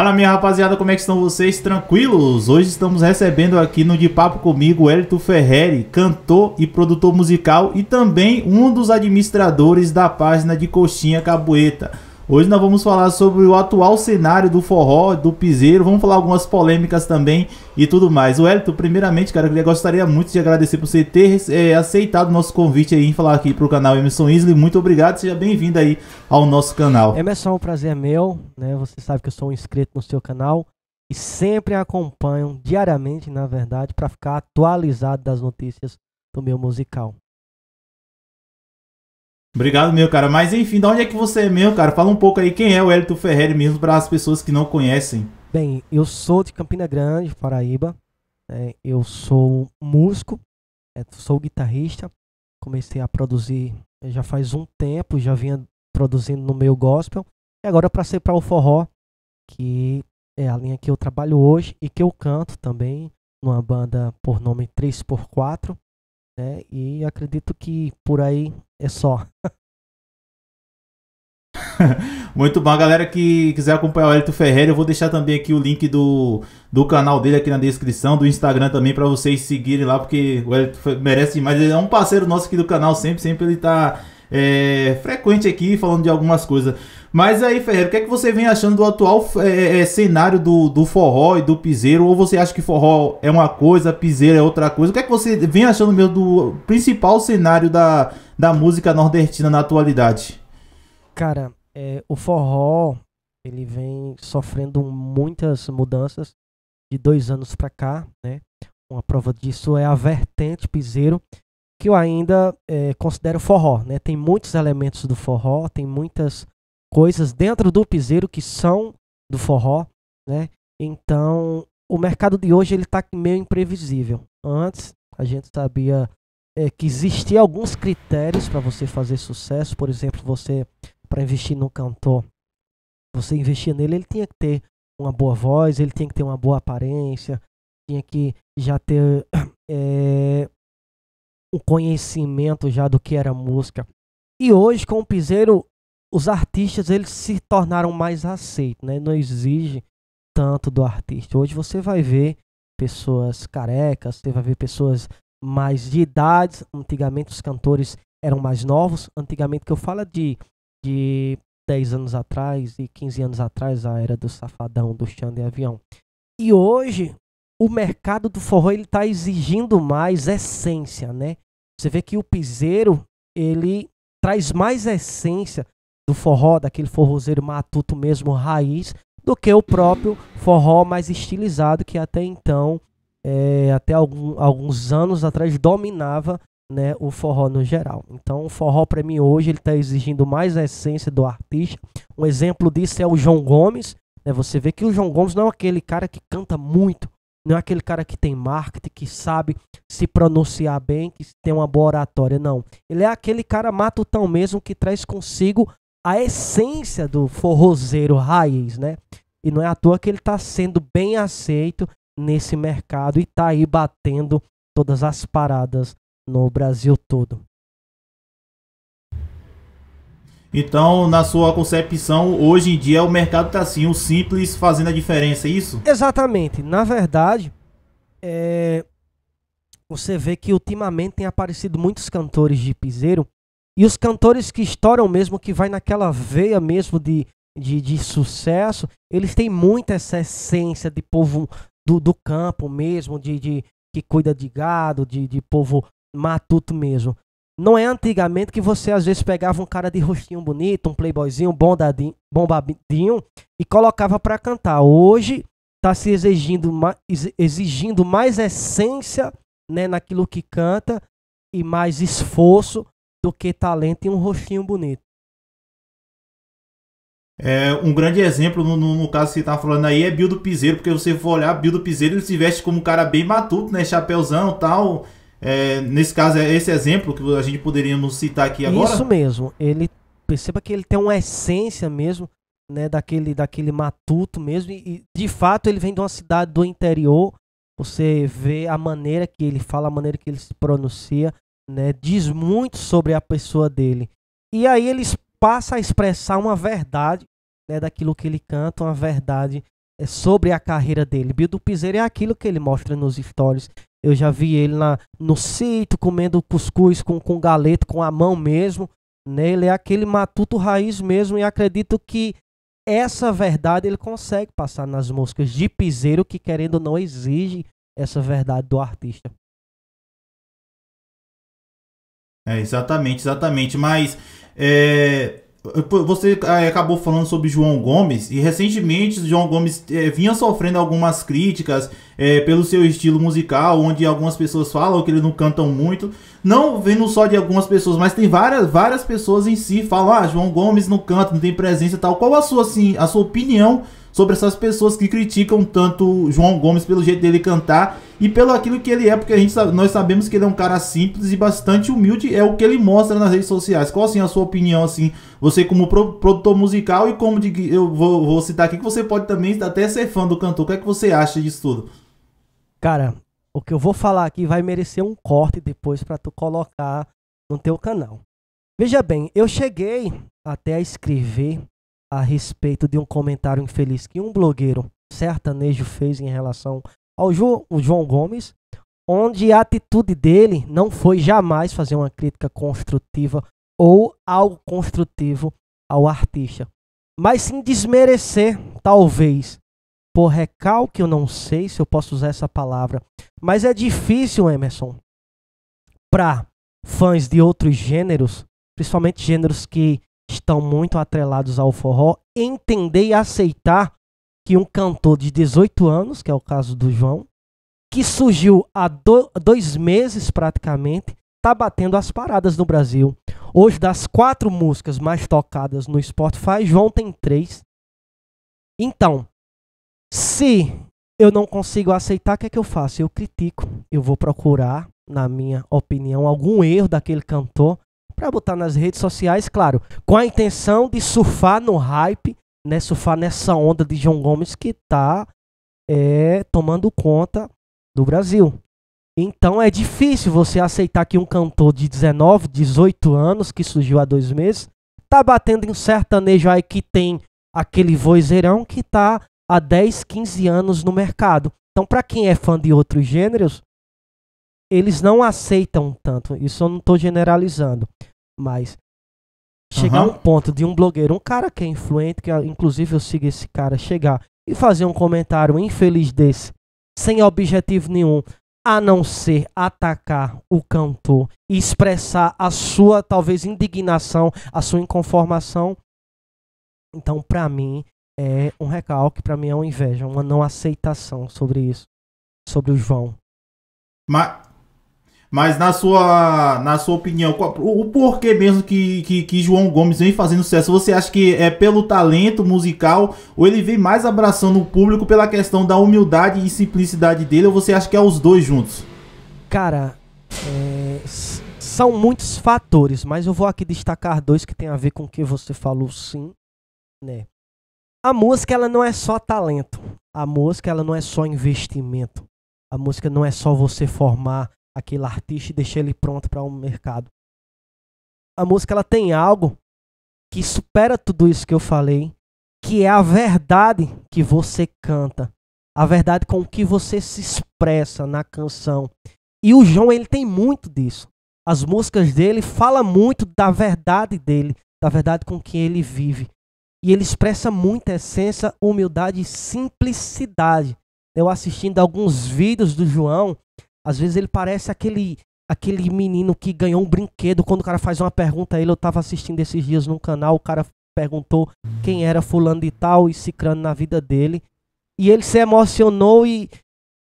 Fala minha rapaziada, como é que estão vocês? Tranquilos? Hoje estamos recebendo aqui no De Papo Comigo o Elito Ferreri, cantor e produtor musical e também um dos administradores da página de Coxinha Caboeta. Hoje nós vamos falar sobre o atual cenário do forró, do piseiro, vamos falar algumas polêmicas também e tudo mais. O Elton, primeiramente, cara, eu gostaria muito de agradecer por você ter é, aceitado o nosso convite aí em falar aqui pro canal Emerson Isley. Muito obrigado, seja bem-vindo aí ao nosso canal. Emerson, o é prazer é meu, né? Você sabe que eu sou um inscrito no seu canal e sempre acompanho diariamente, na verdade, para ficar atualizado das notícias do meu musical. Obrigado, meu cara. Mas enfim, de onde é que você é, meu cara? Fala um pouco aí quem é o Elito Ferreira, mesmo para as pessoas que não conhecem. Bem, eu sou de Campina Grande, Paraíba. É, eu sou músico, é, sou guitarrista. Comecei a produzir eh, já faz um tempo, já vinha produzindo no meu gospel. E agora para ser para o forró, que é a linha que eu trabalho hoje e que eu canto também numa banda por nome 3x4, né? E acredito que por aí é só. Muito bom, galera que quiser acompanhar o Elito Ferreira, eu vou deixar também aqui o link do, do canal dele aqui na descrição, do Instagram também, para vocês seguirem lá, porque o Elito merece demais. Ele é um parceiro nosso aqui do canal sempre, sempre ele tá é, frequente aqui falando de algumas coisas. Mas aí, Ferreira, o que é que você vem achando do atual é, é, é, cenário do, do forró e do piseiro? Ou você acha que forró é uma coisa, piseiro é outra coisa? O que é que você vem achando mesmo do principal cenário da, da música nordestina na atualidade? Cara, é, o forró ele vem sofrendo muitas mudanças de dois anos para cá, né? Uma prova disso é a vertente piseiro, que eu ainda é, considero forró. Né? Tem muitos elementos do forró, tem muitas coisas dentro do piseiro que são do forró. Né? Então, o mercado de hoje ele está meio imprevisível. Antes, a gente sabia é, que existiam alguns critérios para você fazer sucesso. Por exemplo, você para investir no cantor, você investia nele, ele tinha que ter uma boa voz, ele tinha que ter uma boa aparência, tinha que já ter é, um conhecimento já do que era música. E hoje, com o piseiro, os artistas eles se tornaram mais aceitos, né? Não exige tanto do artista. Hoje você vai ver pessoas carecas, você vai ver pessoas mais de idade. Antigamente os cantores eram mais novos. Antigamente que eu falo é de, de 10 anos atrás e 15 anos atrás, a era do Safadão, do Xande Avião. E hoje o mercado do forró ele está exigindo mais essência, né? Você vê que o piseiro ele traz mais essência do forró, daquele forrozeiro matuto mesmo raiz, do que o próprio forró mais estilizado que até então, é, até algum, alguns anos atrás, dominava né, o forró no geral. Então, o forró para mim hoje ele está exigindo mais essência do artista. Um exemplo disso é o João Gomes. Né, você vê que o João Gomes não é aquele cara que canta muito, não é aquele cara que tem marketing, que sabe se pronunciar bem, que tem uma boa oratória, não. Ele é aquele cara matutão mesmo que traz consigo a essência do forrozeiro raiz, né? E não é à toa que ele está sendo bem aceito nesse mercado e está aí batendo todas as paradas no Brasil todo. Então, na sua concepção, hoje em dia o mercado está assim, o simples fazendo a diferença, é isso? Exatamente. Na verdade, é... você vê que ultimamente tem aparecido muitos cantores de piseiro e os cantores que estouram mesmo, que vai naquela veia mesmo de, de, de sucesso, eles têm muita essa essência de povo do, do campo mesmo, de, de que cuida de gado, de, de povo matuto mesmo. Não é antigamente que você às vezes pegava um cara de rostinho bonito, um playboyzinho, bondadinho, bombadinho e colocava para cantar. Hoje está se exigindo, exigindo mais essência né, naquilo que canta e mais esforço do que talento e um rostinho bonito. É, um grande exemplo, no, no, no caso que você tá falando aí, é Bildo Piseiro, porque você for olhar, Bildo Piseiro ele se veste como um cara bem matuto, né? Chapéuzão tal. É, nesse caso, é esse exemplo que a gente poderíamos citar aqui agora? Isso mesmo. Ele perceba que ele tem uma essência mesmo, né, daquele, daquele matuto mesmo. E, de fato ele vem de uma cidade do interior. Você vê a maneira que ele fala, a maneira que ele se pronuncia, né, diz muito sobre a pessoa dele. E aí ele passa a expressar uma verdade, né, daquilo que ele canta, uma verdade é sobre a carreira dele. Bildo Piseiro é aquilo que ele mostra nos stories. Eu já vi ele na, no sítio comendo cuscuz com, com galeto, com a mão mesmo. Né? Ele é aquele matuto raiz mesmo e acredito que essa verdade ele consegue passar nas músicas de Piseiro, que querendo ou não exige essa verdade do artista. É, exatamente, exatamente. Mas é, você acabou falando sobre João Gomes e recentemente João Gomes é, vinha sofrendo algumas críticas é, pelo seu estilo musical, onde algumas pessoas falam que ele não canta muito. Não vendo só de algumas pessoas, mas tem várias, várias pessoas em si falam: ah, João Gomes não canta, não tem presença e tal. Qual a sua, assim, a sua opinião sobre essas pessoas que criticam tanto João Gomes pelo jeito dele cantar e pelo aquilo que ele é, porque a gente nós sabemos que ele é um cara simples e bastante humilde, é o que ele mostra nas redes sociais. Qual assim a sua opinião assim, você como pro, produtor musical e como de, eu vou, vou citar aqui que você pode também até ser fã do cantor. O que é que você acha disso tudo? Cara, o que eu vou falar aqui vai merecer um corte depois para tu colocar no teu canal. Veja bem, eu cheguei até a escrever a respeito de um comentário infeliz que um blogueiro sertanejo fez em relação ao jo, João Gomes, onde a atitude dele não foi jamais fazer uma crítica construtiva ou algo construtivo ao artista, mas sim desmerecer, talvez, por recalque, eu não sei se eu posso usar essa palavra, mas é difícil, Emerson, para fãs de outros gêneros, principalmente gêneros que estão muito atrelados ao forró, entender e aceitar que um cantor de 18 anos, que é o caso do João, que surgiu há do, dois meses praticamente, tá batendo as paradas no Brasil. Hoje, das quatro músicas mais tocadas no Spotify, João tem três. Então, se eu não consigo aceitar, o que é que eu faço? Eu critico. Eu vou procurar, na minha opinião, algum erro daquele cantor para botar nas redes sociais, claro, com a intenção de surfar no hype, né, surfar nessa onda de João Gomes que está é, tomando conta do Brasil. Então é difícil você aceitar que um cantor de 19, 18 anos, que surgiu há dois meses, tá batendo em um sertanejo aí que tem aquele vozeirão que tá há 10, 15 anos no mercado. Então, para quem é fã de outros gêneros, eles não aceitam tanto. Isso eu não estou generalizando mas Chegar uhum. um ponto de um blogueiro, um cara que é influente, que ah, inclusive eu sigo esse cara, chegar e fazer um comentário infeliz desse, sem objetivo nenhum, a não ser atacar o cantor e expressar a sua talvez indignação, a sua inconformação. Então, para mim, é um recalque, para mim é uma inveja, uma não aceitação sobre isso, sobre o João. Mas mas na sua, na sua opinião, qual, o, o porquê mesmo que, que, que, João Gomes vem fazendo sucesso? Você acha que é pelo talento musical ou ele vem mais abraçando o público pela questão da humildade e simplicidade dele? Ou você acha que é os dois juntos? Cara, é, são muitos fatores, mas eu vou aqui destacar dois que tem a ver com o que você falou, sim, né? A música ela não é só talento. A música ela não é só investimento. A música não é só você formar aquele artista e deixa ele pronto para o um mercado. A música ela tem algo que supera tudo isso que eu falei, que é a verdade que você canta, a verdade com que você se expressa na canção. E o João ele tem muito disso. As músicas dele fala muito da verdade dele, da verdade com que ele vive. E ele expressa muita essência, humildade e simplicidade. Eu assistindo alguns vídeos do João, às vezes ele parece aquele aquele menino que ganhou um brinquedo quando o cara faz uma pergunta a ele. Eu tava assistindo esses dias num canal, o cara perguntou quem era fulano e tal e cicrano na vida dele. E ele se emocionou e,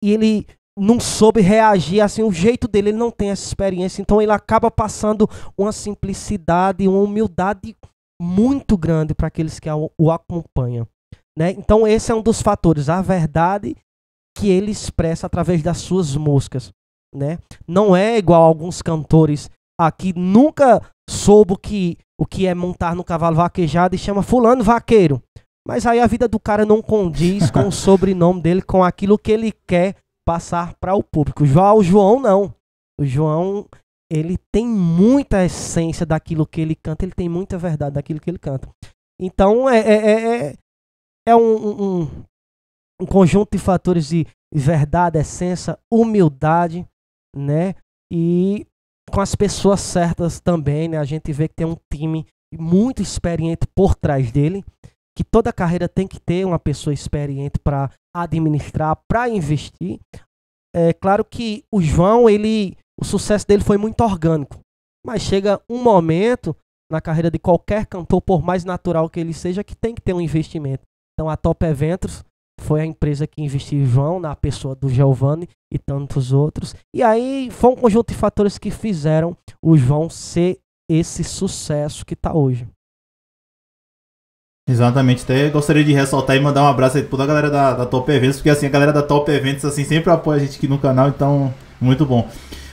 e ele não soube reagir assim, o jeito dele, ele não tem essa experiência, então ele acaba passando uma simplicidade, uma humildade muito grande para aqueles que o acompanham, né? Então esse é um dos fatores, a verdade que ele expressa através das suas músicas, né? Não é igual alguns cantores aqui nunca soube que o que é montar no cavalo vaquejado e chama fulano vaqueiro. Mas aí a vida do cara não condiz com o sobrenome dele, com aquilo que ele quer passar para o público. Já o João não. O João, ele tem muita essência daquilo que ele canta, ele tem muita verdade daquilo que ele canta. Então é, é, é, é, é um, um, um conjunto de fatores de verdade, essência, humildade, né? E com as pessoas certas também, né? A gente vê que tem um time muito experiente por trás dele, que toda carreira tem que ter uma pessoa experiente para administrar, para investir. É claro que o João, ele, o sucesso dele foi muito orgânico, mas chega um momento na carreira de qualquer cantor, por mais natural que ele seja, que tem que ter um investimento. Então a Top Eventos foi a empresa que investiu em João, na pessoa do Giovanni e tantos outros. E aí foi um conjunto de fatores que fizeram o João ser esse sucesso que está hoje. Exatamente, até então gostaria de ressaltar e mandar um abraço aí pra toda a galera da, da Top Events, porque assim, a galera da Top Events assim, sempre apoia a gente aqui no canal, então muito bom.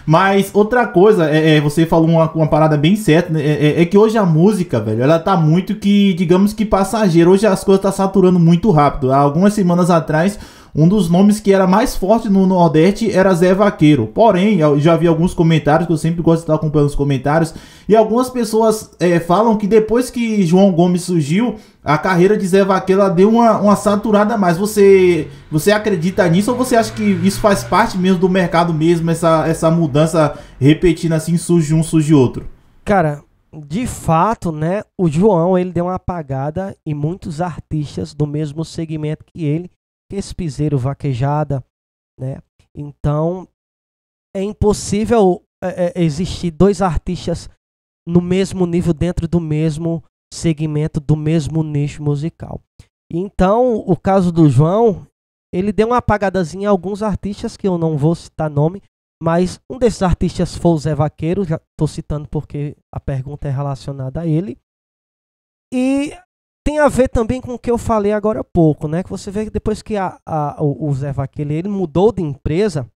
Mas outra coisa, é, é você falou uma, uma, parada bem certa, né? É, é, é, que hoje a música, velho, ela tá muito que, digamos que passageira. Hoje as coisas tá saturando muito rápido. Há algumas semanas atrás um dos nomes que era mais forte no Nordeste era Zé Vaqueiro. Porém, eu já vi alguns comentários, que eu sempre gosto de estar acompanhando os comentários, e algumas pessoas é, falam que depois que João Gomes surgiu, a carreira de Zé Vaqueiro deu uma, uma saturada mais. Você, você acredita nisso ou você acha que isso faz parte mesmo do mercado mesmo, essa, essa mudança repetindo assim, surge um, surge outro? Cara, de fato, né, o João ele deu uma apagada e muitos artistas do mesmo segmento que ele espiseiro, vaquejada, né? Então é impossível é, é, existir dois artistas no mesmo nível dentro do mesmo segmento, do mesmo nicho musical. Então, o caso do João, ele deu uma apagadazinha a alguns artistas que eu não vou citar nome, mas um desses artistas foi o Zé Vaqueiro, já estou citando porque a pergunta é relacionada a ele. E tem a ver também com o que eu falei agora há pouco, né? Que você vê que depois que a, a, o, o Zé Vaquele ele mudou de empresa,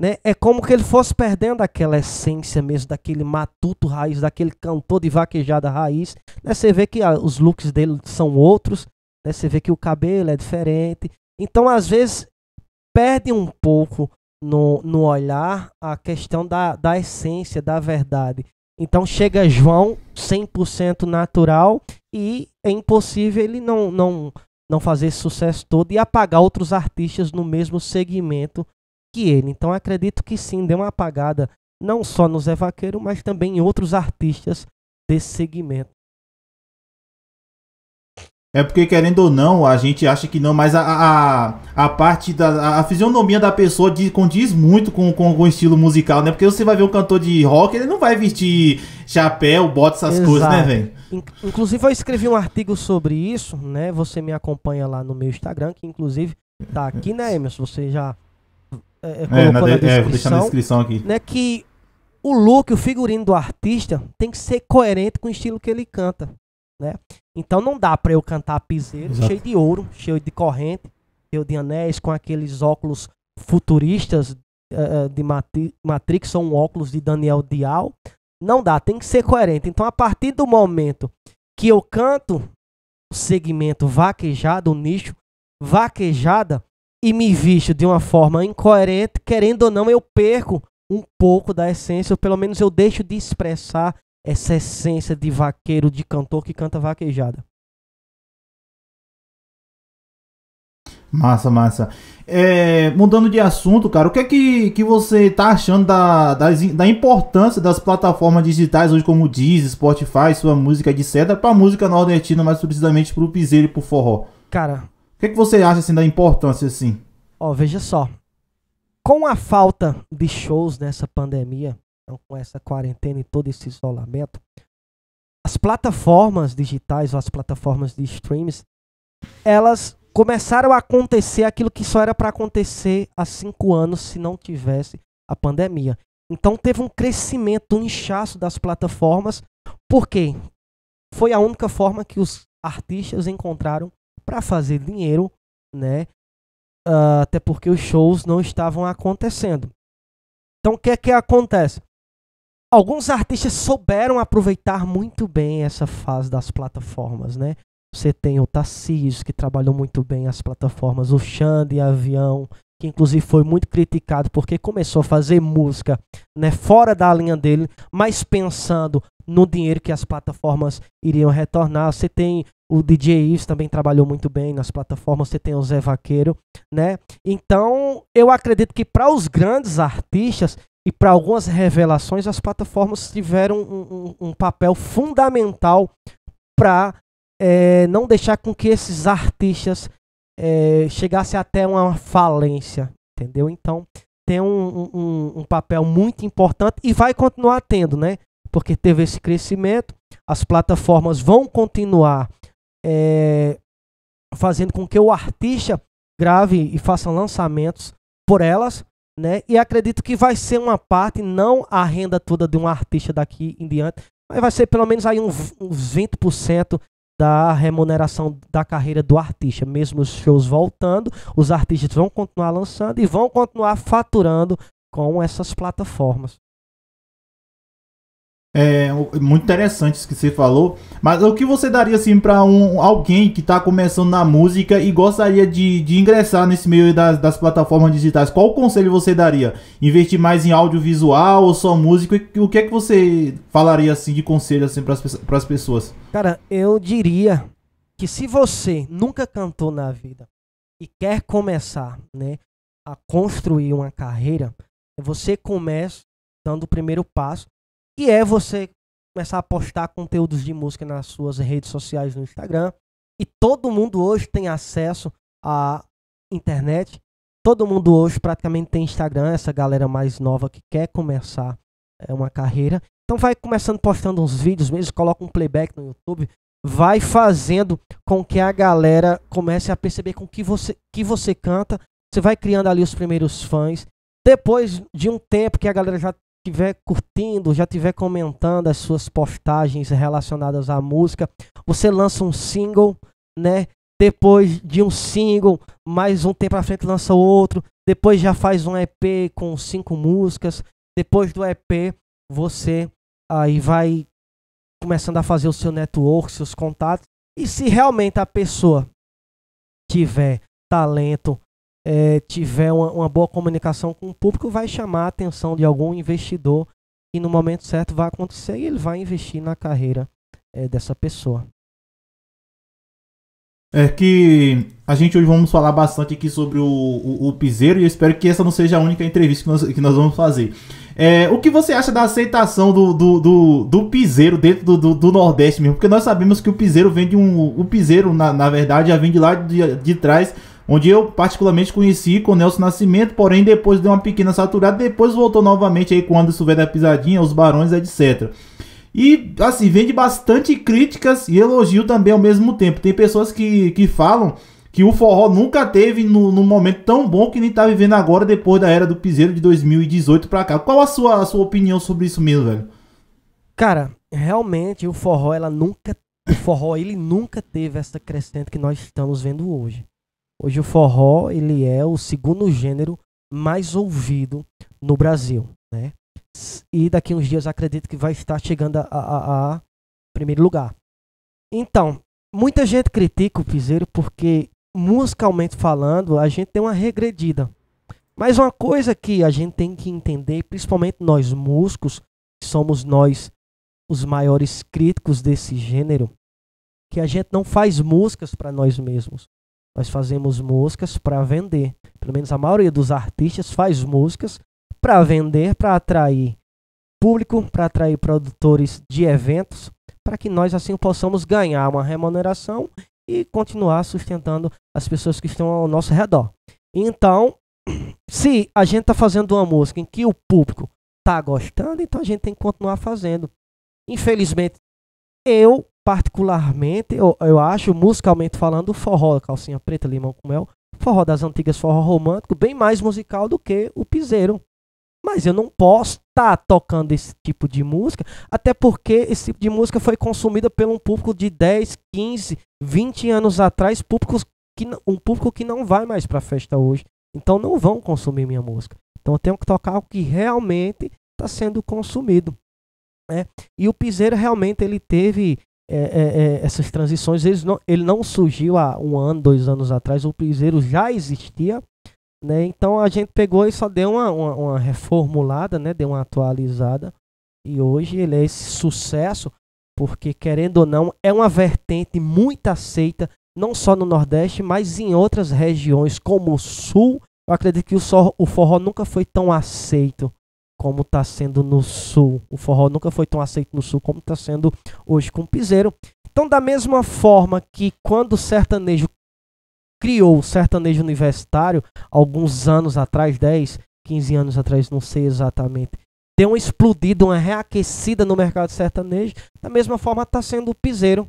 né? É como que ele fosse perdendo aquela essência mesmo daquele matuto raiz, daquele cantor de vaquejada raiz. Né? Você vê que a, ah, os looks dele são outros, né? Você vê que o cabelo é diferente. Então, às vezes, perde um pouco no, no olhar a questão da, da essência, da verdade. Então chega João 100% natural e é impossível ele não, não, não fazer esse sucesso todo e apagar outros artistas no mesmo segmento que ele. Então acredito que sim, deu uma apagada não só no Zé Vaqueiro, mas também em outros artistas desse segmento. É porque, querendo ou não, a gente acha que não, mas a, a, a parte da. A fisionomia da pessoa diz, condiz muito com, com, com, o estilo musical, né? Porque você vai ver um cantor de rock, ele não vai vestir chapéu, bota essas Exato. coisas, né, velho? Inclusive, eu escrevi um artigo sobre isso, né? Você me acompanha lá no meu Instagram, que inclusive tá aqui, né, Emerson? Você já. É, é, é na, de, é, vou deixar na descrição aqui. Né, que o look, o figurino do artista tem que ser coerente com o estilo que ele canta né? Então não dá para eu cantar piseiro Exato. cheio de ouro, cheio de corrente, cheio de anéis, com aqueles óculos futuristas uh, de Matrix, são um óculos de Daniel Dial. Não dá, tem que ser coerente. Então a partir do momento que eu canto o segmento vaquejado, o nicho vaquejada, e me visto de uma forma incoerente, querendo ou não, eu perco um pouco da essência, ou pelo menos eu deixo de expressar essa essência de vaqueiro, de cantor que canta vaquejada. Massa, massa. É, mudando de assunto, cara, o que é que, que você tá achando da, da importância das plataformas digitais hoje, como Deezer, Spotify, sua música, etc., pra música nordestina, mais precisamente pro piseiro e pro forró? Cara... O que, é que você acha, assim, da importância, assim? Ó, veja só. Com a falta de shows nessa pandemia, então, com essa quarentena e todo esse isolamento, as plataformas digitais ou as plataformas de streams, elas começaram a acontecer aquilo que só era para acontecer há cinco anos se não tivesse a pandemia. Então teve um crescimento, um inchaço das plataformas, porque foi a única forma que os artistas encontraram para fazer dinheiro, né? Uh, até porque os shows não estavam acontecendo. Então o que é que acontece? alguns artistas souberam aproveitar muito bem essa fase das plataformas, né? Você tem o Tarcísio, que trabalhou muito bem as plataformas, o Xande Avião, que inclusive foi muito criticado porque começou a fazer música né, fora da linha dele, mas pensando no dinheiro que as plataformas iriam retornar. Você tem o DJ Ives também trabalhou muito bem nas plataformas, você tem o Zé Vaqueiro, né? Então, eu acredito que para os grandes artistas, e para algumas revelações, as plataformas tiveram um, um, um papel fundamental para é, eh, não deixar com que esses artistas é, chegassem até uma falência, entendeu? Então tem um, um, um papel muito importante e vai continuar tendo, né? Porque teve esse crescimento, as plataformas vão continuar é, fazendo com que o artista grave e faça lançamentos por elas, né? E acredito que vai ser uma parte, não a renda toda de um artista daqui em diante, mas vai ser pelo menos aí uns, uns 20% da remuneração da carreira do artista. Mesmo os shows voltando, os artistas vão continuar lançando e vão continuar faturando com essas plataformas. É muito interessante isso que você falou. Mas o que você daria assim para um, alguém que está começando na música e gostaria de, de ingressar nesse meio das, das, plataformas digitais? Qual conselho você daria? Investir mais em audiovisual ou só música? O que é que você falaria assim de conselho assim para as pessoas? Cara, eu diria que se você nunca cantou na vida e quer começar, né, a construir uma carreira, você começa dando o primeiro passo que é você começar a postar conteúdos de música nas suas redes sociais no Instagram. E todo mundo hoje tem acesso à internet. Todo mundo hoje praticamente tem Instagram, essa galera mais nova que quer começar é, uma carreira. Então vai começando postando uns vídeos mesmo, coloca um playback no YouTube, vai fazendo com que a galera comece a perceber com que você que você canta. Você vai criando ali os primeiros fãs. Depois de um tempo que a galera já estiver curtindo, já estiver comentando as suas postagens relacionadas à música, você lança um single, né? Depois de um single, mais um tempo à frente lança outro. Depois já faz um EP com cinco músicas. Depois do EP, você aí vai começando a fazer o seu network, seus contatos. E se realmente a pessoa tiver talento, é, tiver uma, uma, boa comunicação com o público, vai chamar a atenção de algum investidor e no momento certo vai acontecer e ele vai investir na carreira é, dessa pessoa. É que a gente hoje vamos falar bastante aqui sobre o, o, o Piseiro e eu espero que essa não seja a única entrevista que nós, que nós vamos fazer. É, o que você acha da aceitação do, do, do, do Piseiro dentro do, do, do, Nordeste mesmo? Porque nós sabemos que o Piseiro vem de um. O Piseiro, na, na verdade, já vem de lá de, de trás onde eu particularmente conheci com Nelson Nascimento, porém depois deu uma pequena saturada, depois voltou novamente aí com Anderson Velho da Pisadinha, Os Barões, etc. E assim, vende bastante críticas e elogio também ao mesmo tempo. Tem pessoas que, que falam que o forró nunca teve no, no momento tão bom que nem tá vivendo agora depois da era do piseiro de 2018 para cá. Qual a sua, a sua opinião sobre isso mesmo, velho? Cara, realmente o forró ela nunca o forró ele nunca teve essa crescente que nós estamos vendo hoje. Hoje o forró ele é o segundo gênero mais ouvido no Brasil, né? E daqui uns dias acredito que vai estar chegando a, a, a primeiro lugar. Então, muita gente critica o Piseiro porque musicalmente falando a gente tem uma regredida. Mas uma coisa que a gente tem que entender, principalmente nós músicos, que somos nós os maiores críticos desse gênero, que a gente não faz músicas para nós mesmos. Nós fazemos músicas para vender. Pelo menos a maioria dos artistas faz músicas para vender, para atrair público, para atrair produtores de eventos, para que nós assim possamos ganhar uma remuneração e continuar sustentando as pessoas que estão ao nosso redor. Então, se a gente está fazendo uma música em que o público está gostando, então a gente tem que continuar fazendo. Infelizmente, eu particularmente, eu, eu acho, musicalmente falando, o forró, calcinha preta, limão com mel, forró das antigas, forró romântico, bem mais musical do que o piseiro. Mas eu não posso estar tá tocando esse tipo de música, até porque esse tipo de música foi consumida por um público de 10, 15, 20 anos atrás, públicos que, um público que não vai mais para festa hoje. Então não vão consumir minha música. Então eu tenho que tocar o que realmente está sendo consumido. Né? E o Piseiro realmente ele teve é, é, é, essas transições. Ele não, ele não surgiu há um ano, dois anos atrás, o Cruzeiro já existia. Né? Então a gente pegou e só deu uma, uma, uma reformulada, né? deu uma atualizada. E hoje ele é esse sucesso, porque querendo ou não, é uma vertente muito aceita, não só no Nordeste, mas em outras regiões como o Sul. Eu acredito que o, só, o forró nunca foi tão aceito como está sendo no sul. O forró nunca foi tão aceito no sul como está sendo hoje com o piseiro. Então, da mesma forma que quando o sertanejo criou o sertanejo universitário, alguns anos atrás, 10, 15 anos atrás, não sei exatamente, deu uma explodida, uma reaquecida no mercado sertanejo, da mesma forma está sendo o piseiro,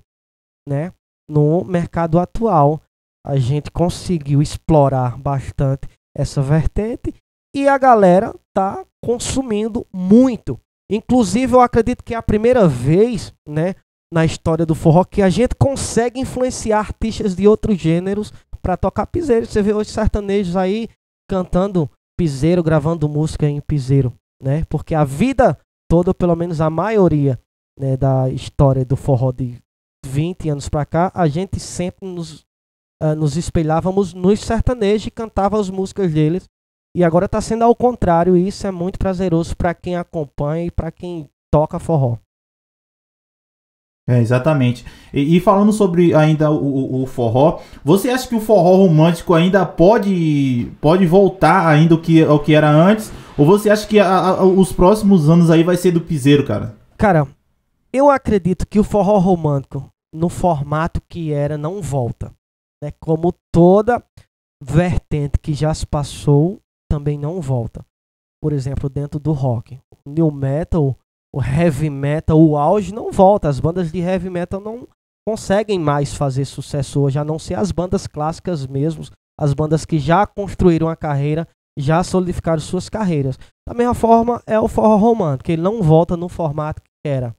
né? No mercado atual, a gente conseguiu explorar bastante essa vertente e a galera tá consumindo muito. Inclusive, eu acredito que é a primeira vez, né, na história do forró que a gente consegue influenciar artistas de outros gêneros para tocar piseiro. Você vê hoje sertanejos aí cantando piseiro, gravando música em piseiro, né? Porque a vida toda, pelo menos a maioria, né, da história do forró de 20 anos para cá, a gente sempre nos, uh, nos espelhávamos nos sertanejos e cantava as músicas deles e agora está sendo ao contrário, e isso é muito prazeroso para quem acompanha e para quem toca forró. É, exatamente. E, e, falando sobre ainda o, o, o, forró, você acha que o forró romântico ainda pode, pode voltar ainda o que, ao que era antes? Ou você acha que a, a, os próximos anos aí vai ser do piseiro, cara? Cara, eu acredito que o forró romântico, no formato que era, não volta. Né? Como toda vertente que já se passou, também não volta. Por exemplo, dentro do rock, o new metal, o heavy metal, o auge não volta. As bandas de heavy metal não conseguem mais fazer sucesso hoje, a não ser as bandas clássicas mesmo, as bandas que já construíram a carreira, já solidificaram suas carreiras. Da mesma forma é o forró romântico, ele não volta no formato que era.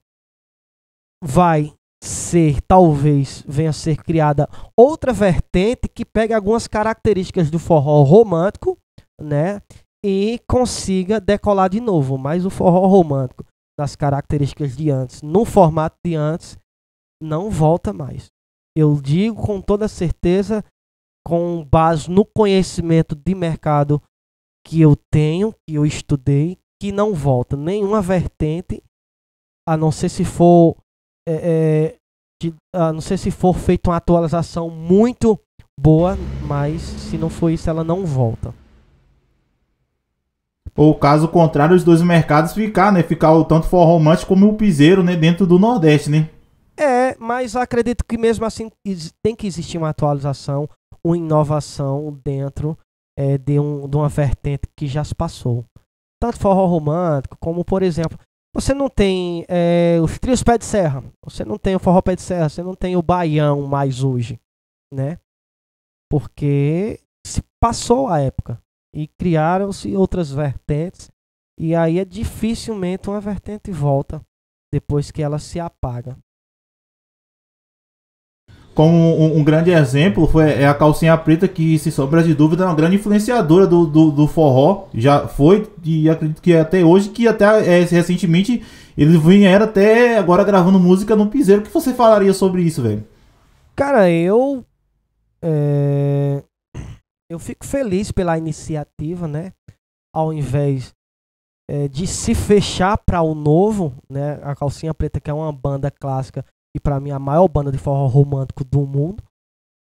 Vai ser, talvez, venha a ser criada outra vertente que pegue algumas características do forró romântico né? E consiga decolar de novo. Mas o forró romântico, das características de antes, no formato de antes, não volta mais. Eu digo com toda certeza, com base no conhecimento de mercado que eu tenho, que eu estudei, que não volta nenhuma vertente, a não ser se for, é, é, de, a não ser se for feita uma atualização muito boa, mas se não for isso, ela não volta. Ou caso contrário, os dois mercados ficar, né? Ficar o tanto forró romântico como o piseiro, né? Dentro do Nordeste, né? É, mas acredito que mesmo assim tem que existir uma atualização, uma inovação dentro é, de, um, de uma vertente que já se passou. Tanto forró romântico, como, por exemplo, você não tem é, os trios pé de serra, você não tem o forró pé de serra, você não tem o baião mais hoje, né? Porque se passou a época. E criaram-se outras vertentes, e aí é dificilmente uma vertente volta depois que ela se apaga. Como um, um grande exemplo foi é a calcinha preta, que, se sobra de dúvida, é uma grande influenciadora do, do, do forró. Já foi, e acredito que até hoje, que até é, recentemente eles vieram até agora gravando música no Piseiro. O que você falaria sobre isso, velho? Cara, eu. É, eu fico feliz pela iniciativa, né? Ao invés é, de se fechar para o novo, né? A Calcinha Preta, que é uma banda clássica e para mim a maior banda de forró romântico do mundo,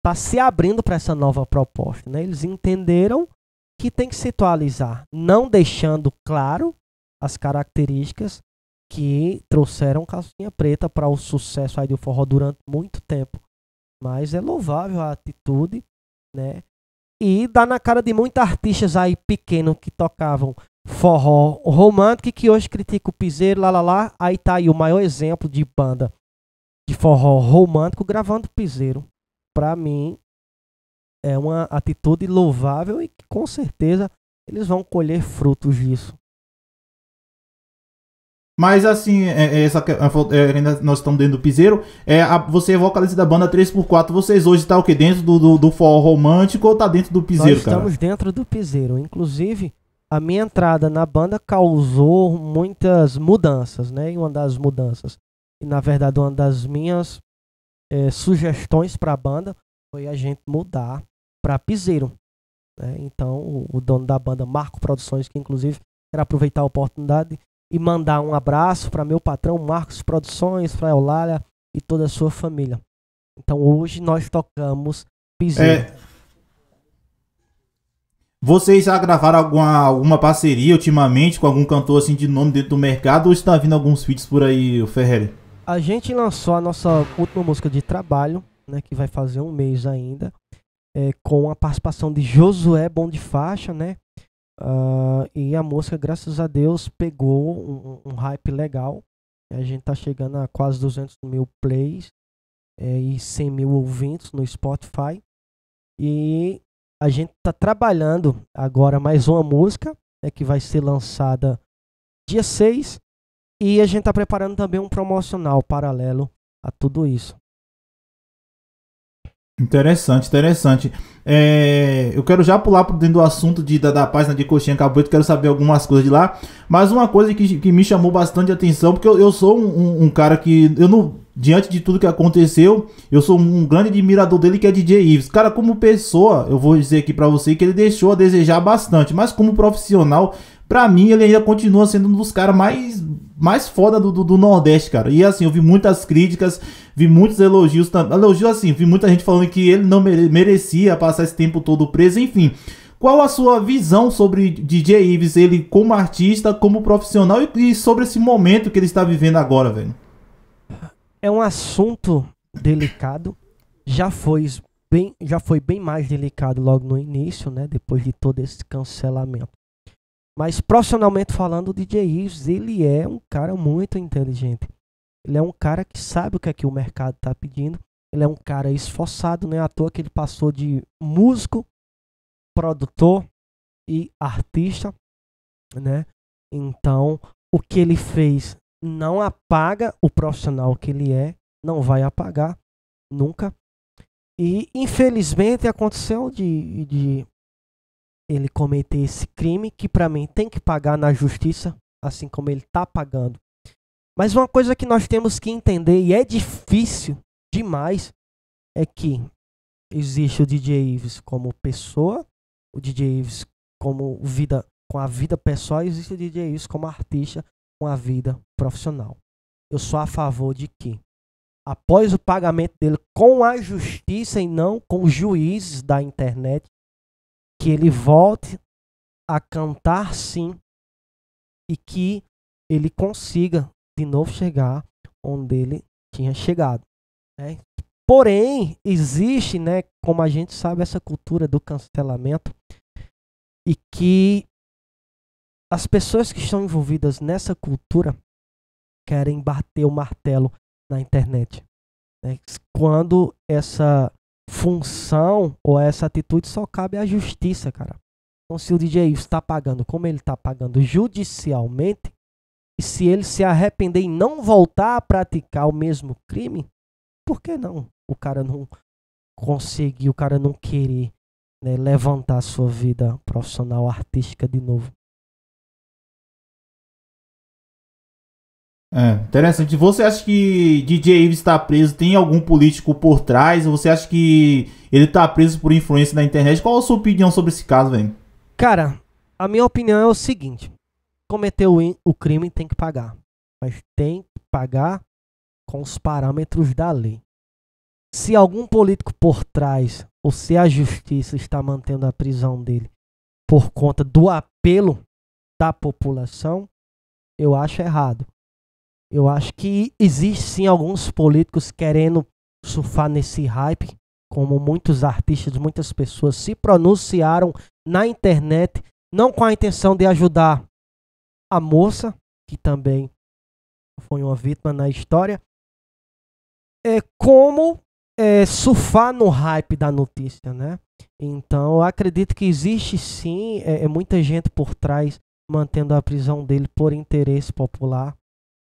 tá se abrindo para essa nova proposta, né? Eles entenderam que tem que se atualizar, não deixando claro as características que trouxeram Calcinha Preta para o sucesso aí do forró durante muito tempo. Mas é louvável a atitude, né? e dá na cara de muitos artistas aí pequeno que tocavam forró romântico que hoje critica o piseiro, lá lá lá. Aí tá aí o maior exemplo de banda de forró romântico gravando piseiro. para mim é uma atitude louvável e que com certeza eles vão colher frutos disso mas assim, é, é essa, é, nós estamos dentro do piseiro. É, a, você é vocalista da banda 3x4. Vocês hoje tá o que? Dentro do, do, do forró romântico ou tá dentro do piseiro, nós cara? Estamos dentro do piseiro. Inclusive, a minha entrada na banda causou muitas mudanças, né? E uma das mudanças, e na verdade, uma das minhas é, sugestões para a banda foi a gente mudar para piseiro. Né? Então, o, o dono da banda, Marco Produções, que inclusive quero aproveitar a oportunidade e mandar um abraço para meu patrão Marcos Produções, para Eulália e toda a sua família. Então hoje nós tocamos Piseiro. É. Vocês já gravaram alguma, alguma parceria ultimamente com algum cantor assim de nome dentro do mercado ou está vindo alguns feats por aí, o Ferreira? A gente lançou a nossa última música de trabalho, né, que vai fazer um mês ainda, é, com a participação de Josué Bom de Faixa, né, Uh, e a música, graças a Deus, pegou um, um, hype legal. A gente tá chegando a quase 200 mil plays é, e 100 mil ouvintes no Spotify. E a gente tá trabalhando agora mais uma música né, que vai ser lançada dia 6. E a gente tá preparando também um promocional paralelo a tudo isso. Interessante, interessante. É, eu quero já pular por dentro do assunto de, da, da página de Coxinha Caboito. quero saber algumas coisas de lá. Mas uma coisa que, que me chamou bastante atenção, porque eu, eu sou um, um, cara que. Eu não, diante de tudo que aconteceu, eu sou um grande admirador dele, que é DJ Ives. Cara, como pessoa, eu vou dizer aqui para você que ele deixou a desejar bastante, mas como profissional, para mim ele ainda continua sendo um dos caras mais mais foda do, do, do, Nordeste, cara. E assim, eu vi muitas críticas, vi muitos elogios também. Elogios, assim, vi muita gente falando que ele não merecia passar esse tempo todo preso, enfim. Qual a sua visão sobre DJ Ives, ele como artista, como profissional e, e sobre esse momento que ele está vivendo agora, velho? É um assunto delicado, já foi bem, já foi bem mais delicado logo no início, né? Depois de todo esse cancelamento. Mas profissionalmente falando, o DJ Ives, ele é um cara muito inteligente. Ele é um cara que sabe o que é que o mercado está pedindo. Ele é um cara esforçado, não né? à toa que ele passou de músico, produtor e artista, né? Então, o que ele fez não apaga o profissional que ele é, não vai apagar nunca. E infelizmente aconteceu de, de ele cometer esse crime que para mim tem que pagar na justiça, assim como ele está pagando. Mas uma coisa que nós temos que entender e é difícil demais é que existe o DJ Ives como pessoa, o DJ Ives como vida com a vida pessoal e existe o DJ Ives como artista com a vida profissional. Eu sou a favor de que após o pagamento dele com a justiça e não com os juízes da internet, que ele volte a cantar sim e que ele consiga de novo chegar onde ele tinha chegado. Né? Porém, existe, né, como a gente sabe, essa cultura do cancelamento e que as pessoas que estão envolvidas nessa cultura querem bater o martelo na internet. Né? Quando essa função ou essa atitude só cabe à justiça, cara. Então, se o DJ está pagando como ele está pagando judicialmente, e se ele se arrepender e não voltar a praticar o mesmo crime, por que não? O cara não conseguir, o cara não querer né, levantar a sua vida profissional, artística de novo. É, interessante. Você acha que DJ Ives está preso? Tem algum político por trás? Você acha que ele está preso por influência na internet? Qual a sua opinião sobre esse caso, velho? Cara, a minha opinião é o seguinte: cometeu o crime tem que pagar. Mas tem que pagar com os parâmetros da lei. Se algum político por trás, ou se a justiça está mantendo a prisão dele por conta do apelo da população, eu acho errado. Eu acho que existe sim alguns políticos querendo surfar nesse hype, como muitos artistas, muitas pessoas se pronunciaram na internet, não com a intenção de ajudar a moça, que também foi uma vítima na história, é como é, surfar no hype da notícia, né? Então, eu acredito que existe sim é, é muita gente por trás mantendo a prisão dele por interesse popular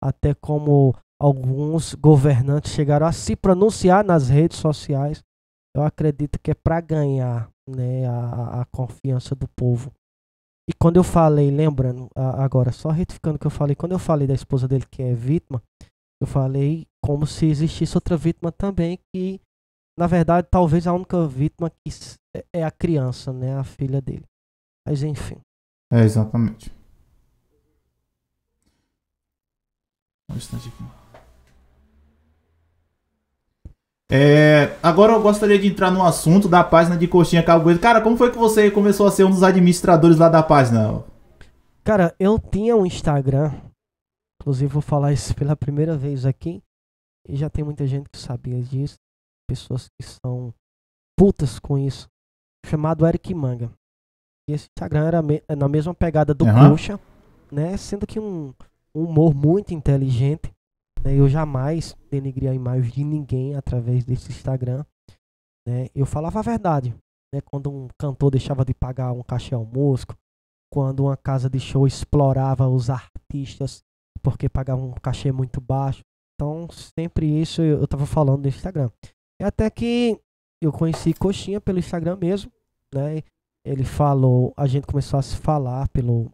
até como alguns governantes chegaram a se pronunciar nas redes sociais. Eu acredito que é para ganhar né, a, a, confiança do povo. E quando eu falei, lembrando, agora só retificando o que eu falei, quando eu falei da esposa dele que é vítima, eu falei como se existisse outra vítima também, que na verdade talvez a única vítima que é, é a criança, né, a filha dele. Mas enfim. É, exatamente. instante aqui. É, agora eu gostaria de entrar no assunto da página de Coxinha Cabueiro. Cara, como foi que você começou a ser um dos administradores lá da página? Cara, eu tinha um Instagram. Inclusive, vou falar isso pela primeira vez aqui. E já tem muita gente que sabia disso. Pessoas que são putas com isso. Chamado Eric Manga. E esse Instagram era me é na mesma pegada do uhum. Coxa, né? Sendo que um, humor muito inteligente. Né? Eu jamais denegri a imagem de ninguém através desse Instagram. Né? Eu falava a verdade. Né? Quando um cantor deixava de pagar um cachê ao quando uma casa de show explorava os artistas porque pagavam um cachê muito baixo. Então, sempre isso eu estava falando no Instagram. E até que eu conheci Coxinha pelo Instagram mesmo, né? Ele falou, a gente começou a se falar pelo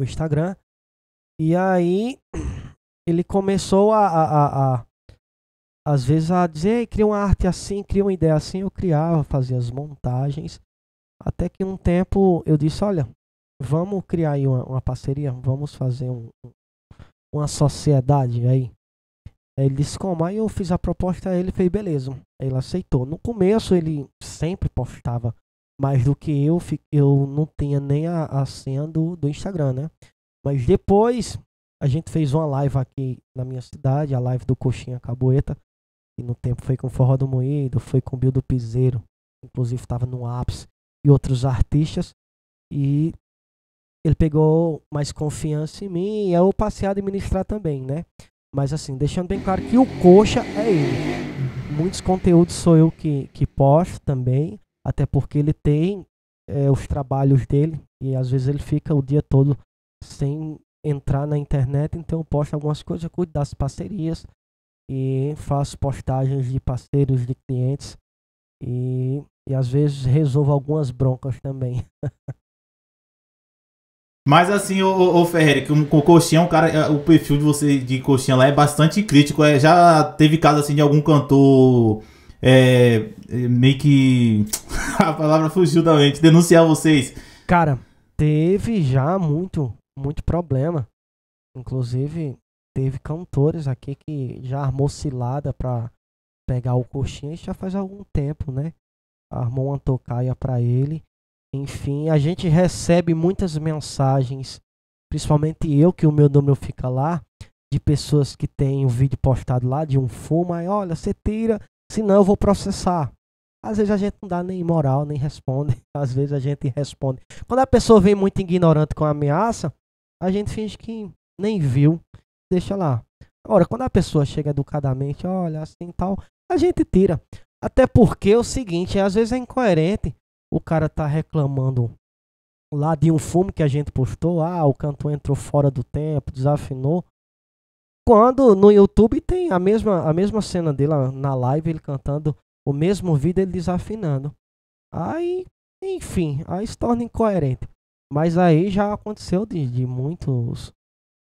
Instagram. E aí ele começou a, a, a, a às vezes a dizer, cria uma arte assim, cria uma ideia assim, eu criava, fazia as montagens. Até que um tempo eu disse, olha, vamos criar aí uma, uma parceria, vamos fazer um, uma sociedade aí. Ele disse como? Aí eu fiz a proposta a ele fez beleza. Ele aceitou. No começo ele sempre postava mais do que eu. Eu não tinha nem a, a senha do, do Instagram, né? Mas depois a gente fez uma live aqui na minha cidade, a live do Coxinha Caboeta. E no tempo foi com Forró do Moído, foi com Bill do Piseiro, inclusive estava no ápice, e outros artistas. E ele pegou mais confiança em mim e eu passei a administrar também, né? Mas assim, deixando bem claro que o Coxa é ele. Muitos conteúdos sou eu que, que posto também, até porque ele tem é, os trabalhos dele e às vezes ele fica o dia todo sem entrar na internet, então eu posto algumas coisas, eu cuido das parcerias e faço postagens de parceiros, de clientes e, e às vezes resolvo algumas broncas também. Mas assim, ô, Ferreira, que o Coxinha, o, é cara, é, o perfil de você de Coxinha lá é bastante crítico. É, já teve caso assim de algum cantor é, é meio que. a palavra fugiu da mente, denunciar vocês. Cara, teve já muito muito problema. Inclusive, teve cantores aqui que já armou cilada para pegar o coxinha, isso já faz algum tempo, né? Armou uma tocaia para ele. Enfim, a gente recebe muitas mensagens, principalmente eu, que o meu número fica lá, de pessoas que têm o um vídeo postado lá de um fuma, e olha, você tira, senão eu vou processar. Às vezes a gente não dá nem moral, nem responde. Às vezes a gente responde. Quando a pessoa vem muito ignorante com a ameaça, a gente finge que nem viu, deixa lá. Agora, quando a pessoa chega educadamente, olha, assim tal, a gente tira. Até porque é o seguinte, às vezes é incoerente. O cara tá reclamando lá de um fumo que a gente postou, ah, o cantor entrou fora do tempo, desafinou. Quando no YouTube tem a mesma, a mesma cena dele na live, ele cantando o mesmo vídeo, ele desafinando. Aí, enfim, aí se torna incoerente. Mas aí já aconteceu de, de muitos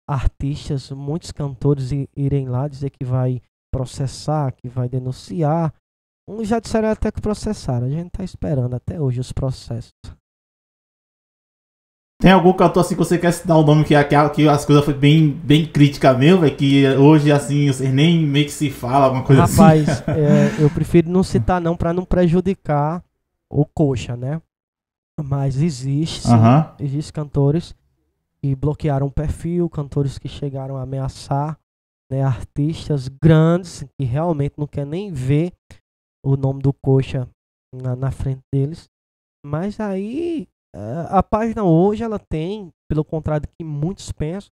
artistas, muitos cantores irem lá dizer que vai processar, que vai denunciar. Uns já disseram até que processaram. A gente tá esperando até hoje os processos. Tem algum cantor assim que você quer citar o um nome que, que, que as coisas foi bem, bem crítica mesmo, é que hoje assim vocês nem meio que se fala, alguma coisa Rapaz, assim. Rapaz, é, eu prefiro não citar não para não prejudicar o coxa, né? Mas existe, existem existe cantores que bloquearam o perfil, cantores que chegaram a ameaçar né, artistas grandes que realmente não quer nem ver o nome do coxa na, na frente deles. Mas aí a página hoje ela tem, pelo contrário do que muitos pensam,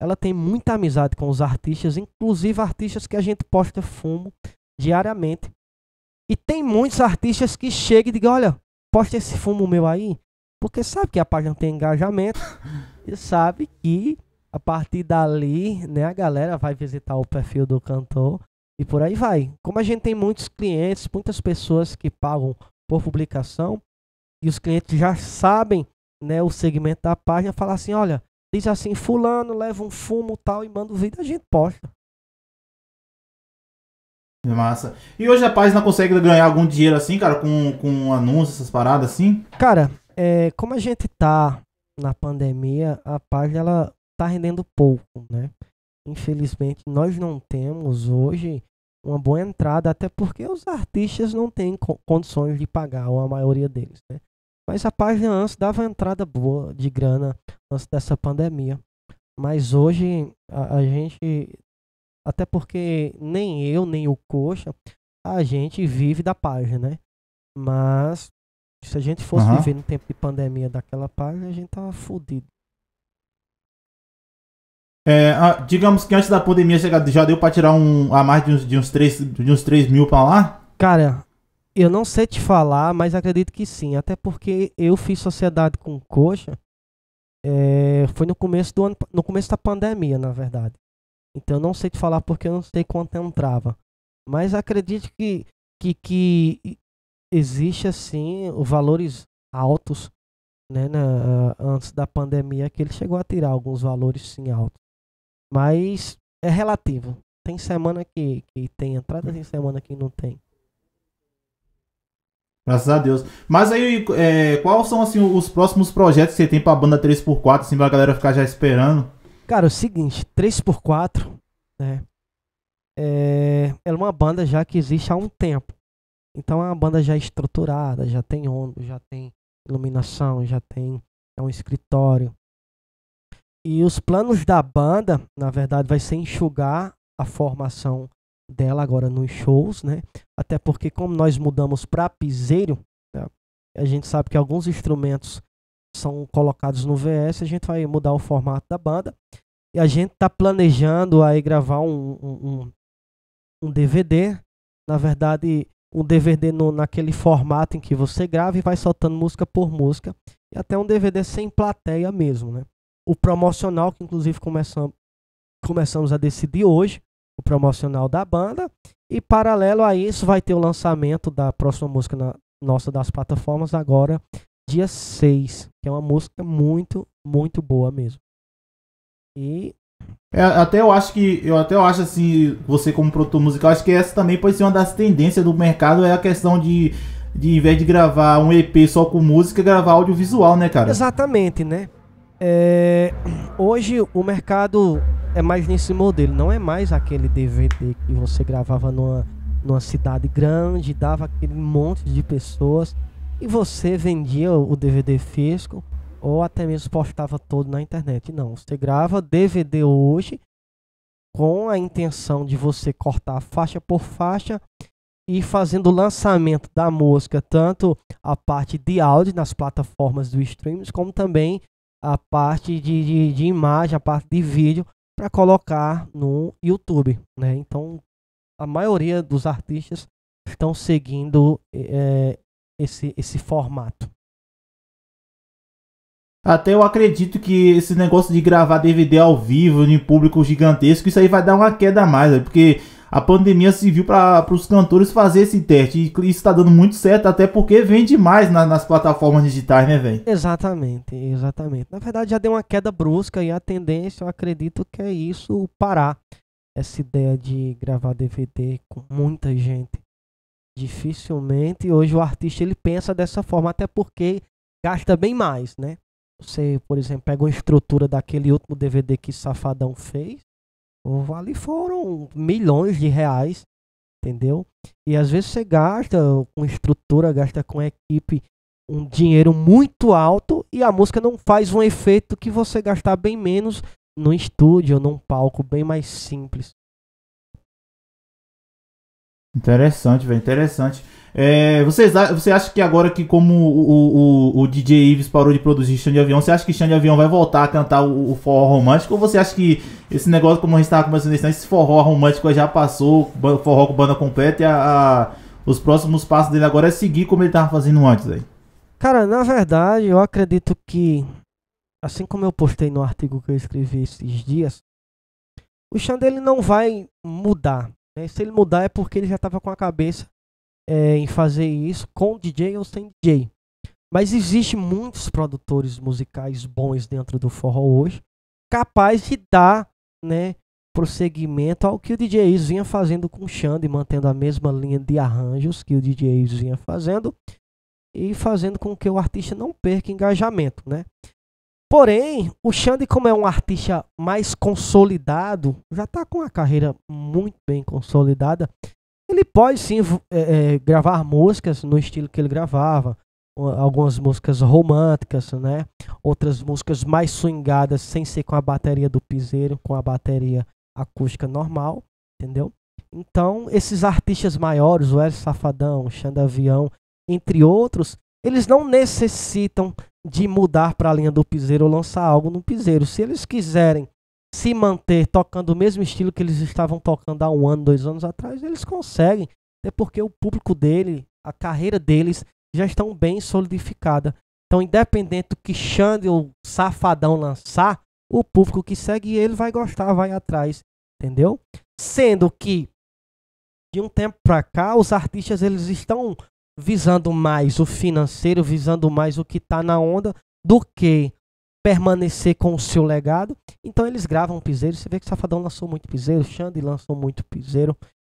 ela tem muita amizade com os artistas, inclusive artistas que a gente posta fumo diariamente. E tem muitos artistas que chegam e digam, olha, posta esse fumo meu aí, porque sabe que a página tem engajamento e sabe que a partir dali, né, a galera vai visitar o perfil do cantor e por aí vai. Como a gente tem muitos clientes, muitas pessoas que pagam por publicação e os clientes já sabem, né, o segmento da página, falar assim, olha, diz assim, fulano leva um fumo tal e manda o vídeo, a gente posta. É massa. E hoje a página consegue ganhar algum dinheiro assim, cara, com, com anúncios, essas paradas assim? Cara, é, como a gente tá na pandemia, a página ela tá rendendo pouco, né? Infelizmente, nós não temos hoje uma boa entrada, até porque os artistas não têm condições de pagar, ou a maioria deles, né? Mas a página antes dava entrada boa de grana antes dessa pandemia. Mas hoje a, a gente até porque nem eu, nem o Coxa, a gente vive da página, né? Mas se a gente fosse uhum. viver no tempo de pandemia daquela página, a gente tava fodido. É, digamos que antes da pandemia chegar, já deu pra tirar um, a mais de uns, de, uns 3, de uns 3 mil pra lá? Cara, eu não sei te falar, mas acredito que sim. Até porque eu fiz sociedade com coxa. É, foi no começo do ano, no começo da pandemia, na verdade. Então não sei te falar porque eu não sei quanto entrava. Mas acredito que, que, que existe assim valores altos. Né, na, antes da pandemia que ele chegou a tirar alguns valores sim altos. Mas é relativo. Tem semana que, que tem entrada, tem semana que não tem. Graças a Deus. Mas aí, é, quais são assim, os próximos projetos que você tem para a banda 3x4, assim, para a galera ficar já esperando? Cara, é o seguinte, 3x4, né? É, é uma banda já que existe há um tempo. Então é uma banda já estruturada, já tem onda, já tem iluminação, já tem é um escritório. E os planos da banda, na verdade, vai ser enxugar a formação dela agora nos shows, né? Até porque como nós mudamos para piseiro, né, a gente sabe que alguns instrumentos são colocados no VS, a gente vai mudar o formato da banda. E a gente está planejando aí gravar um, um, um, DVD. Na verdade, um DVD no, naquele formato em que você grava e vai soltando música por música. E até um DVD sem plateia mesmo, né? O promocional, que inclusive começamos, começamos a decidir hoje, o promocional da banda. E paralelo a isso, vai ter o lançamento da próxima música na, nossa das plataformas agora Dia 6, que é uma música muito, muito boa mesmo. E é, até eu acho que eu até eu acho assim, você como produtor musical, acho que essa também pode ser uma das tendências do mercado é a questão de de em vez de gravar um EP só com música, gravar audiovisual, né, cara? Exatamente, né? É, hoje o mercado é mais nesse modelo, não é mais aquele DVD que você gravava numa, numa cidade grande, dava aquele monte de pessoas. E você vendia o DVD físico ou até mesmo postava todo na internet. Não, você grava DVD hoje com a intenção de você cortar faixa por faixa e fazendo o lançamento da música, tanto a parte de áudio nas plataformas do streams, como também a parte de, de, de imagem, a parte de vídeo, para colocar no YouTube. Né? Então, a maioria dos artistas estão seguindo é, esse, esse formato. Até eu acredito que esse negócio de gravar DVD ao vivo em público gigantesco, isso aí vai dar uma queda a mais, porque a pandemia serviu para os cantores fazer esse teste e isso está dando muito certo, até porque vende mais na, nas plataformas digitais, né, velho? Exatamente, exatamente. Na verdade, já deu uma queda brusca e a tendência, eu acredito que é isso parar. Essa ideia de gravar DVD com muita gente Dificilmente hoje o artista ele pensa dessa forma, até porque gasta bem mais, né? Você, por exemplo, pega uma estrutura daquele último DVD que Safadão fez, vale foram milhões de reais, entendeu? E às vezes você gasta com estrutura, gasta com equipe um dinheiro muito alto e a música não faz um efeito que você gastar bem menos num estúdio ou num palco bem mais simples. Interessante, velho, interessante. É, vocês, você acha que agora que como o, o, o DJ Ives parou de produzir Chão de Avião, você acha que Chão de Avião vai voltar a cantar o, o forró romântico? Ou você acha que esse negócio, como a gente estava conversando esse forró romântico já passou, forró com banda completa, e a, a, os próximos passos dele agora é seguir como ele estava fazendo antes aí? Cara, na verdade, eu acredito que, assim como eu postei no artigo que eu escrevi esses dias, o Xande ele não vai mudar né? Se ele mudar é porque ele já estava com a cabeça é, em fazer isso com DJ ou sem DJ. Mas existe muitos produtores musicais bons dentro do forró hoje, capazes de dar né, prosseguimento ao que o DJ vinha fazendo com o Xande, mantendo a mesma linha de arranjos que o DJ vinha fazendo e fazendo com que o artista não perca engajamento, né? Porém, o Xande, como é um artista mais consolidado, já está com uma carreira muito bem consolidada, ele pode sim é, é, gravar músicas no estilo que ele gravava, algumas músicas românticas, né? Outras músicas mais swingadas, sem ser com a bateria do piseiro, com a bateria acústica normal, entendeu? Então, esses artistas maiores, o Hélio Safadão, o Xande Avião, entre outros, eles não necessitam de mudar para a linha do piseiro ou lançar algo no piseiro. Se eles quiserem se manter tocando o mesmo estilo que eles estavam tocando há um ano, dois anos atrás, eles conseguem. Até porque o público dele, a carreira deles, já estão bem solidificada. Então, independente do que Xande ou Safadão lançar, o público que segue ele vai gostar, vai atrás, entendeu? Sendo que de um tempo para cá os artistas eles estão visando mais o financeiro, visando mais o que está na onda, do que permanecer com o seu legado. Então eles gravam piseiro. Você vê que o Safadão lançou muito piseiro, Xande lançou muito piseiro.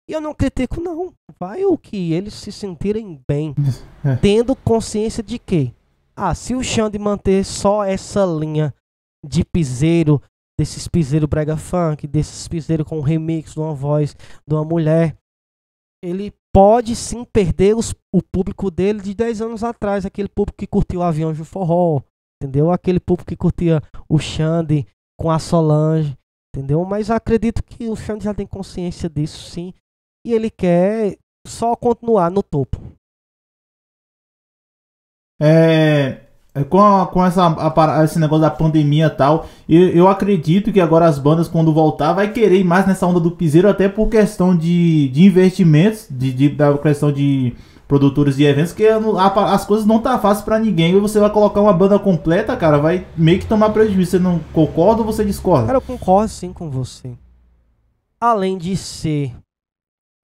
E eu não critico, não. Vai o que eles se sentirem bem. É. Tendo consciência de que, ah, se o Xande manter só essa linha de piseiro, desses piseiro brega funk, desses piseiro com um remix de uma voz de uma mulher, ele pode sim perder os, o público dele de 10 anos atrás, aquele público que curtiu o Avião de Forró, entendeu? Aquele público que curtia o Xande com a Solange, entendeu? Mas acredito que o Xande já tem consciência disso sim, e ele quer só continuar no topo. É, é, com, com essa, a, esse negócio da pandemia e tal, eu, eu acredito que agora as bandas, quando voltar, vai querer ir mais nessa onda do piseiro, até por questão de, de investimentos, de, de, da questão de produtores de eventos, que a, as coisas não tá fácil para ninguém. E você vai colocar uma banda completa, cara, vai meio que tomar prejuízo. Você não concorda ou você discorda? Cara, eu concordo sim com você. Além de ser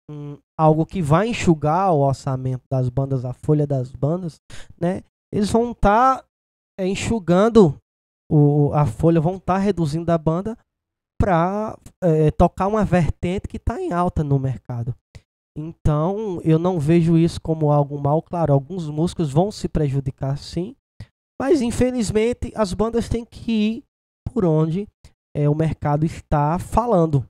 hum, algo que vai enxugar o orçamento das bandas, a folha das bandas, né? eles vão estar tá, é, enxugando o, a folha, vão estar tá reduzindo a banda para é, tocar uma vertente que está em alta no mercado. Então, eu não vejo isso como algo mal. Claro, alguns músicos vão se prejudicar sim, mas infelizmente as bandas têm que ir por onde é, o mercado está falando,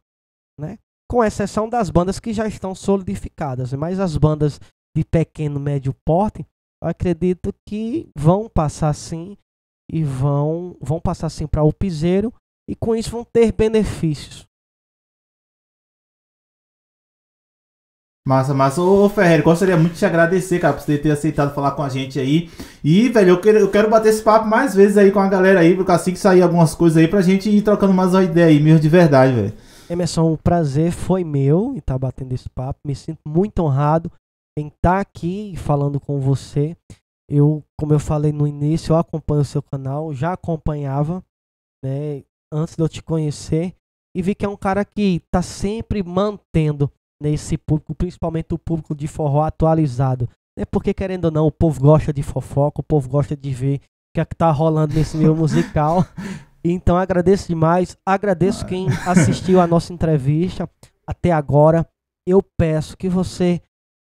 né? Com exceção das bandas que já estão solidificadas, mas as bandas de pequeno médio porte, acredito que vão passar sim e vão, vão passar sim para o piseiro e com isso vão ter benefícios. Massa, massa. Ô, Ferreira, gostaria muito de te agradecer, cara, por você ter aceitado falar com a gente aí. E, velho, eu quero, eu quero bater esse papo mais vezes aí com a galera aí, porque assim que sair algumas coisas aí, pra gente ir trocando mais uma ideia aí, mesmo de verdade, velho. Emerson, o prazer foi meu em estar tá batendo esse papo. Me sinto muito honrado em estar aqui falando com você. Eu, como eu falei no início, eu acompanho o seu canal, já acompanhava, né, antes de eu te conhecer, e vi que é um cara que está sempre mantendo nesse né, público, principalmente o público de forró atualizado. É porque, querendo ou não, o povo gosta de fofoca, o povo gosta de ver o que é que tá rolando nesse meio musical. Então agradeço demais, agradeço ah. quem assistiu a nossa entrevista até agora. Eu peço que você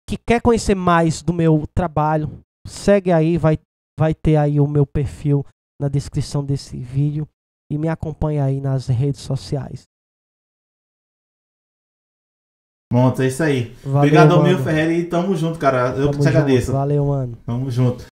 que quer conhecer mais do meu trabalho, segue aí, vai, vai ter aí o meu perfil na descrição desse vídeo e me acompanha aí nas redes sociais. Monta, é isso aí. Obrigado, Mil Ferreira, e tamo junto, cara. Eu tamo que te junto. agradeço. Valeu, mano. Tamo junto.